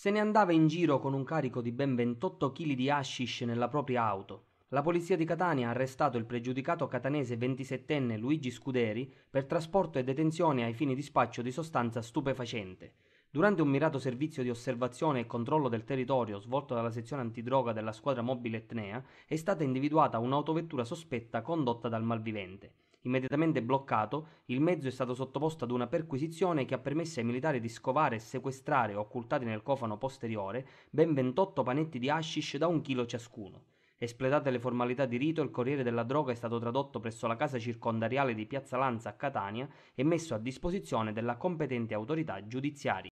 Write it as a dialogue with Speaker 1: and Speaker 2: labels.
Speaker 1: Se ne andava in giro con un carico di ben 28 kg di hashish nella propria auto. La polizia di Catania ha arrestato il pregiudicato catanese 27enne Luigi Scuderi per trasporto e detenzione ai fini di spaccio di sostanza stupefacente. Durante un mirato servizio di osservazione e controllo del territorio svolto dalla sezione antidroga della squadra mobile Etnea è stata individuata un'autovettura sospetta condotta dal malvivente. Immediatamente bloccato, il mezzo è stato sottoposto ad una perquisizione che ha permesso ai militari di scovare e sequestrare, occultati nel cofano posteriore, ben 28 panetti di hashish da un chilo ciascuno. Espletate le formalità di rito, il Corriere della Droga è stato tradotto presso la casa circondariale di Piazza Lanza a Catania e messo a disposizione della competente autorità giudiziaria.